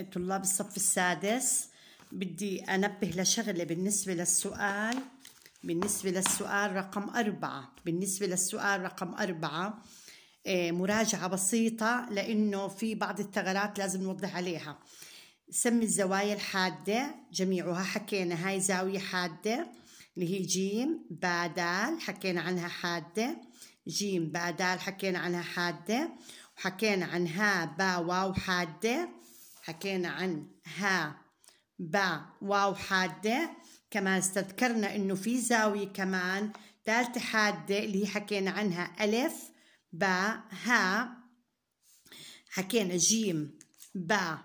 طلاب الصف السادس بدي أنبه لشغلة بالنسبة للسؤال بالنسبة للسؤال رقم أربعة بالنسبة للسؤال رقم أربعة آه، مراجعة بسيطة لأنه في بعض الثغرات لازم نوضح عليها سمي الزوايا الحادة جميعها حكينا هاي زاوية حادة اللي هي جيم بادال حكينا عنها حادة جيم بادال حكينا عنها حادة وحكينا عنها باء واو حادة حكينا عن ها با واو حادة كمان استذكرنا انه في زاوية كمان ثالثة حادة اللي حكينا عنها ألف با ها حكينا جيم با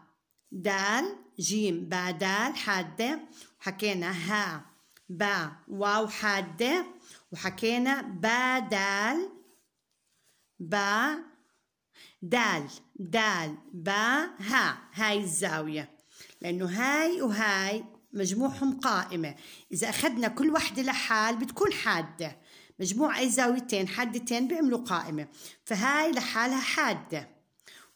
دال جيم با دال حادة وحكينا ها با واو حادة وحكينا با دال با دال دال با ها هاي الزاوية لأنه هاي وهاي مجموعهم قائمة إذا أخذنا كل واحدة لحال بتكون حادة مجموع أي زاويتين حادتين بيعملوا قائمة فهاي لحالها حادة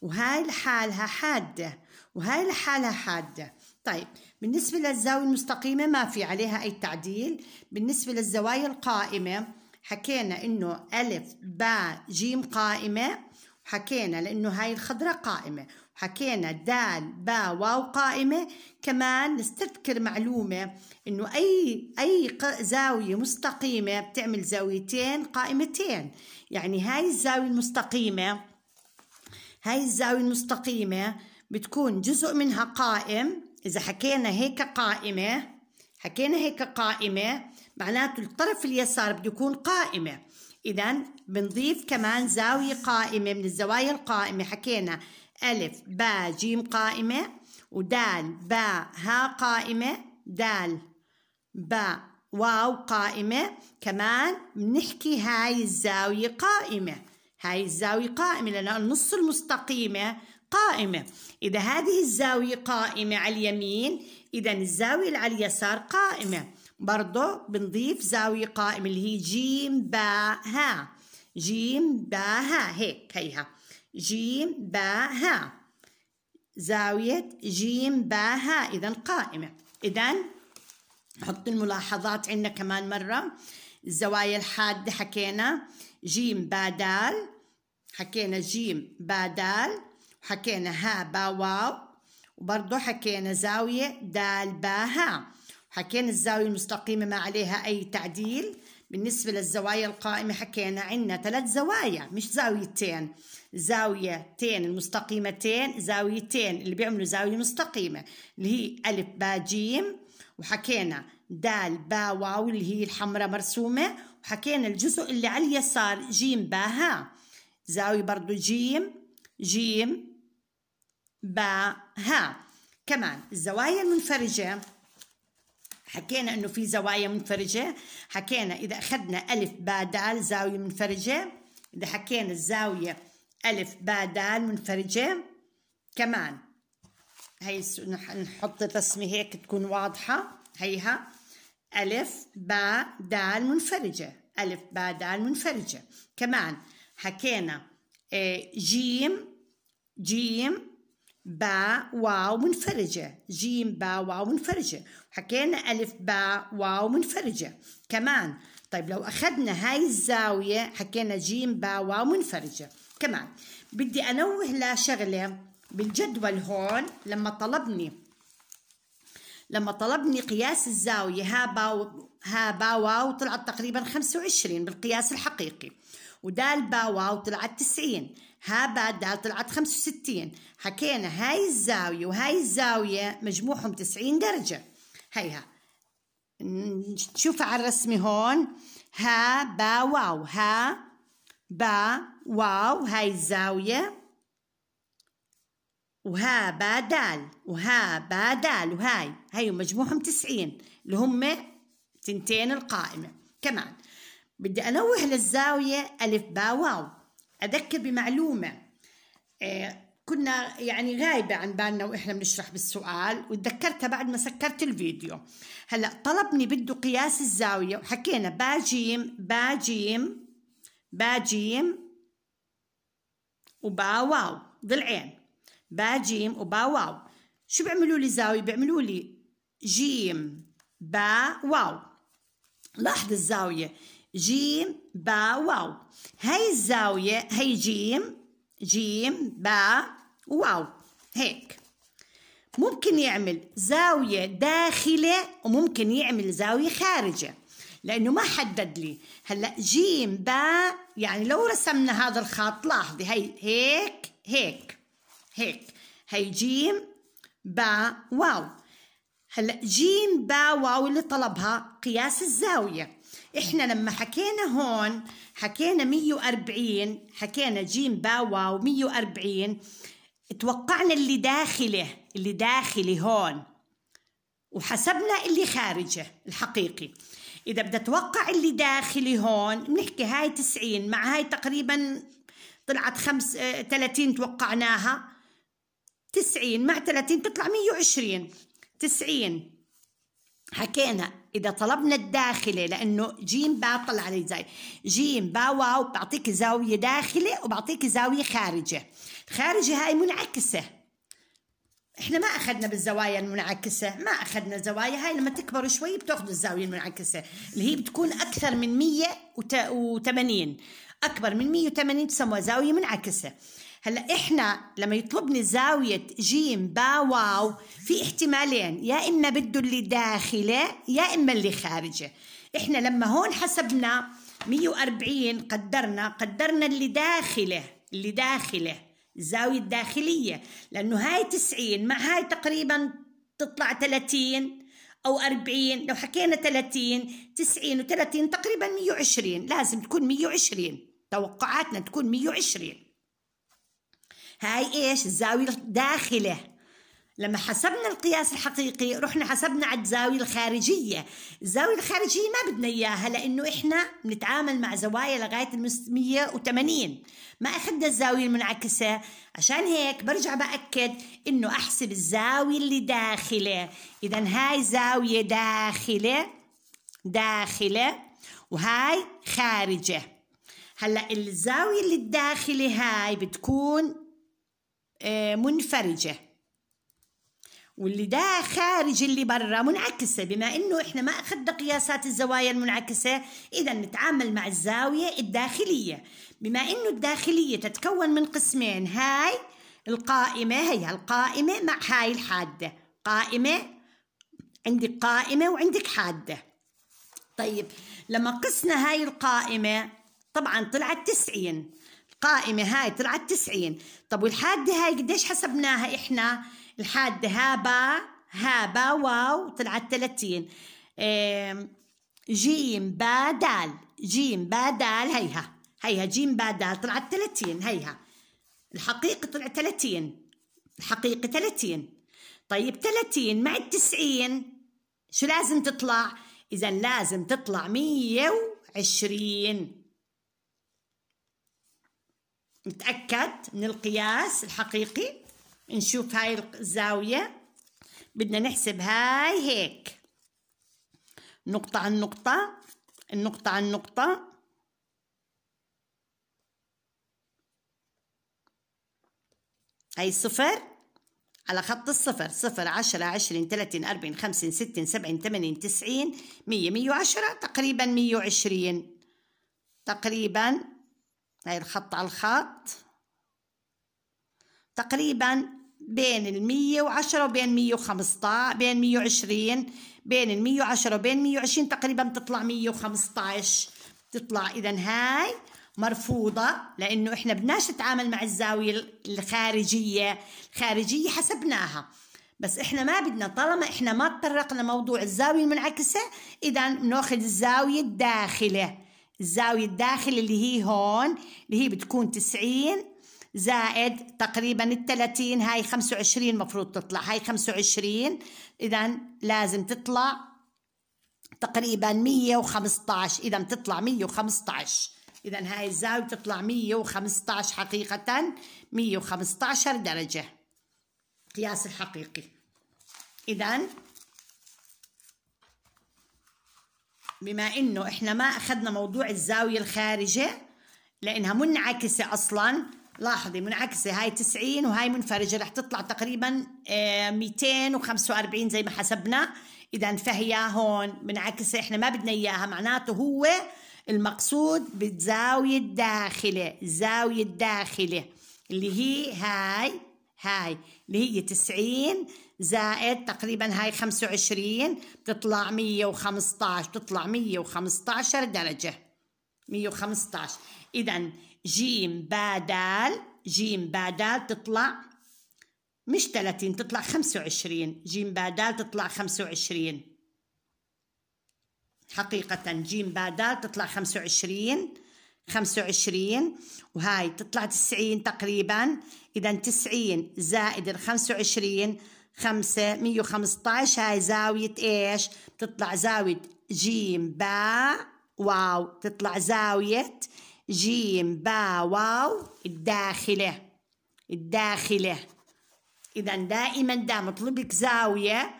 وهاي لحالها حادة وهاي لحالها حادة طيب بالنسبة للزاوية المستقيمة ما في عليها أي تعديل بالنسبة للزوايا القائمة حكينا إنه ألف باء جيم قائمة حكينا لأنه هاي الخضرة قائمة وحكينا دال با واو قائمة كمان نستذكر معلومة أنه أي, أي زاوية مستقيمة بتعمل زاويتين قائمتين يعني هاي الزاوية المستقيمة هاي الزاوية المستقيمة بتكون جزء منها قائم إذا حكينا هيك قائمة حكينا هيك قائمة معناته الطرف اليسار بده يكون قائمة إذا بنضيف كمان زاوية قائمة من الزوايا القائمة حكينا ألف باء جيم قائمة ودال باء ها قائمة دال باء واو قائمة كمان بنحكي هاي الزاوية قائمة هاي الزاوية قائمة لأن النص المستقيمة قائمة إذا هذه الزاوية قائمة على اليمين إذا الزاوية اللي على اليسار قائمة برضه بنضيف زاوية قائمة اللي هي جيم باء ها جيم باء ها هيك هيها جيم باء ها زاوية جيم باء ها إذا قائمة إذا حط الملاحظات عندنا كمان مرة الزوايا الحادة حكينا جيم باء دال حكينا جيم باء دال وحكينا ها باء واو وبرضه حكينا زاوية دال باء ها حكينا الزاوية المستقيمة ما عليها أي تعديل بالنسبة للزوايا القائمة حكينا عنا ثلاث زوايا مش زاويتين زاويتين المستقيمتين زاويتين اللي بيعملوا زاوية مستقيمة اللي هي ألف با جيم وحكينا دال با واو اللي هي الحمراء مرسومة وحكينا الجزء اللي على اليسار جيم با ها زاوية برضو جيم جيم با ها كمان الزوايا المنفرجة حكينا انه في زوايا منفرجة حكينا اذا اخذنا الف د زاوية منفرجة اذا حكينا الزاوية الف د منفرجة كمان هي نحط الرسمة هيك تكون واضحة هيها ألف ب د منفرجة ألف ب د منفرجة كمان حكينا إيه، جيم جيم باء واو منفرجة جيم باء واو منفرجة حكينا ألف باء واو منفرجة كمان طيب لو أخذنا هاي الزاوية حكينا جيم باء واو منفرجة كمان بدي أنوه لشغلة بالجدول هون لما طلبني لما طلبني قياس الزاوية ها باو ها با واو طلعت تقريبا 25 بالقياس الحقيقي ودال باو واو طلعت 90 ها دال طلعت 65 حكينا هاي الزاوية وهاي الزاوية مجموعهم 90 درجة هيها نشوفها على الرسمة هون ها با واو ها با واو هاي الزاوية وها با دال وها با دال وهاي هاي مجموعهم 90 اللي هم تنتين القائمة كمان بدي أنوه للزاوية ألف با واو أذكر بمعلومة آه، كنا يعني غايبة عن بالنا وإحنا بنشرح بالسؤال وتذكرتها بعد ما سكرت الفيديو هلأ طلبني بده قياس الزاوية وحكينا باجيم باجيم باجيم وبا واو ضلعين باجيم وبا واو شو بيعملوا لي زاوية بيعملوا لي جيم با واو لاحظ الزاوية جيم با واو هاي الزاوية هاي جيم جيم با واو هيك ممكن يعمل زاوية داخلة وممكن يعمل زاوية خارجة لأنه ما حدد لي هلا جيم با يعني لو رسمنا هذا الخط لاحظي هي هيك هيك هيك هي جيم با واو هلا جيم با واو اللي طلبها قياس الزاوية احنا لما حكينا هون حكينا 140 حكينا جيم با واو 140 توقعنا اللي داخله اللي داخلي هون وحسبنا اللي خارجه الحقيقي إذا بدي أتوقع اللي داخلي هون بنحكي هاي 90 مع هاي تقريبا طلعت خمس 30 آه، توقعناها 90 مع 30 تطلع 120 90 حكينا إذا طلبنا الداخلة لأنه جيم باء طلع علي زي جيم باء واو بعطيك زاوية داخلة وبعطيك زاوية خارجة الخارجة هاي منعكسة احنا ما اخذنا بالزوايا المنعكسه ما اخذنا زوايا هاي لما تكبروا شوي بتاخذوا الزاويه المنعكسه اللي هي بتكون اكثر من 180 اكبر من 180 تسمى زاويه منعكسه هلا احنا لما يطلبني زاويه جيم با واو في احتمالين يا اما بده اللي داخله يا اما اللي خارجه احنا لما هون حسبنا 140 قدرنا قدرنا اللي داخله اللي داخله الزاوية الداخلية لأنه هاي 90 مع هاي تقريبا تطلع 30 أو 40 لو حكينا 30 90 و30 تقريبا 120 لازم تكون 120 توقعاتنا تكون 120 هاي إيش الزاوية الداخلة لما حسبنا القياس الحقيقي رحنا حسبنا على الزاوية الخارجية الزاوية الخارجية ما بدنا إياها لأنه إحنا بنتعامل مع زوايا لغاية ال 180 ما أخذنا الزاوية المنعكسة عشان هيك برجع بأكد إنه أحسب الزاوية اللي داخلة إذا هاي زاوية داخلة داخلة وهاي خارجة هلا الزاوية اللي الداخلة هاي بتكون آه، منفرجة واللي ده خارج اللي برا منعكسة بما انه احنا ما اخذنا قياسات الزوايا المنعكسة اذا نتعامل مع الزاوية الداخلية بما انه الداخلية تتكون من قسمين هاي القائمة هي القائمة مع هاي الحادة قائمة عندك قائمة وعندك حادة طيب لما قسنا هاي القائمة طبعا طلعت تسعين قائمة هاي طلعت تسعين طب والحادة هاي قديش حسبناها إحنا الحادة هابا هابا واو طلعت 30 جيم با دال جيم با دال هيها هيها جيم با دال طلعت 30 هيها الحقيقة طلع 30 الحقيقة 30 طيب 30 مع التسعين شو لازم تطلع إذا لازم تطلع مية وعشرين نتأكد من القياس الحقيقي نشوف هاي الزاوية بدنا نحسب هاي هيك نقطة عن نقطة النقطة عن نقطة هاي صفر على خط الصفر صفر عشرة عشرين ثلاثين أربعين خمسين ستين سبعين ثمانين تسعين مية مية وعشرة تقريبا مية وعشرين تقريبا هاي الخط على الخط تقريبا بين المية وعشرة وبين مية بين مية وعشرين بين المية وعشرة وبين مية وعشرين تقريبا بتطلع مية بتطلع إذا هاي مرفوضة لأنه إحنا بدناش نتعامل مع الزاوية الخارجية الخارجية حسبناها بس إحنا ما بدنا طالما إحنا ما تطرقنا موضوع الزاوية المنعكسة إذا بناخذ الزاوية الداخلة الزاوية الداخل اللي هي هون اللي هي بتكون تسعين زائد تقريبا التلاتين هاي خمسة وعشرين مفروض تطلع هاي خمسة وعشرين إذا لازم تطلع تقريبا مية وخمسة عشر إذا بتطلع مية وخمسة عشر إذا هاي الزاوية بتطلع مية وخمسة عشر حقيقة مية وخمسة عشر درجة قياس الحقيقي إذا بما انه احنا ما اخذنا موضوع الزاويه الخارجه لانها منعكسه اصلا لاحظي منعكسه هاي 90 وهاي منفرجه رح تطلع تقريبا 245 آه، زي ما حسبنا اذا فهي هون منعكسه احنا ما بدنا اياها معناته هو المقصود بالزاويه الداخله الزاويه الداخله اللي هي هاي هاي اللي هي 90 زائد تقريبا هاي 25 بتطلع 115 بتطلع 115 درجة 115 إذا جيم بادال جيم بادال تطلع مش 30 تطلع 25 جيم بادال تطلع 25 حقيقة جيم بادال تطلع 25 25 وهاي تطلع 90 تقريبا إذا 90 زائد ال 25 5 115 هاي زاوية إيش؟ بتطلع زاوية جيم با واو بتطلع زاوية جيم با واو الداخلة الداخلة إذا دائما دا مطلوبك زاوية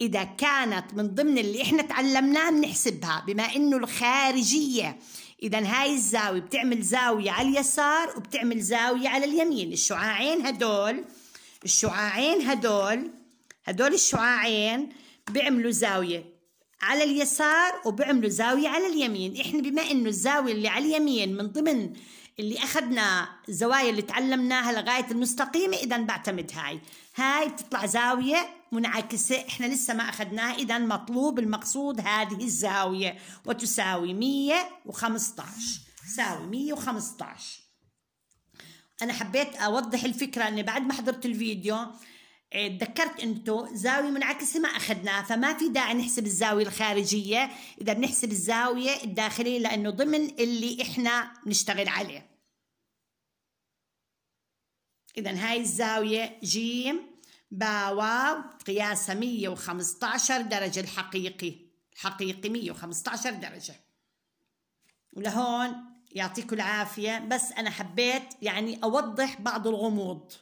إذا كانت من ضمن اللي إحنا تعلمناه بنحسبها بما إنه الخارجية اذا هاي الزاويه بتعمل زاويه على اليسار وبتعمل زاويه على اليمين الشعاعين هدول الشعاعين هدول هدول الشعاعين بيعملوا زاويه على اليسار وبيعملوا زاويه على اليمين احنا بما انه الزاويه اللي على اليمين من ضمن اللي اخذنا الزوايا اللي تعلمناها لغايه المستقيمه اذا بعتمد هاي هاي بتطلع زاويه منعكسة احنا لسه ما أخذناها إذا مطلوب المقصود هذه الزاوية وتساوي 115 تساوي 115 أنا حبيت أوضح الفكرة أني بعد ما حضرت الفيديو إيه، تذكرت انتو زاوية منعكسة ما اخذناها فما في داعي نحسب الزاوية الخارجية اذا بنحسب الزاوية الداخلية لانه ضمن اللي احنا بنشتغل عليه اذا هاي الزاوية جيم باواو قياسه 115 درجة الحقيقي الحقيقي 115 درجة ولهون يعطيكم العافية بس أنا حبيت يعني أوضح بعض الغموض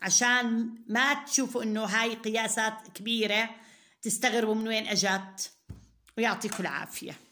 عشان ما تشوفوا إنه هاي قياسات كبيرة تستغربوا من وين أجت ويعطيكم العافية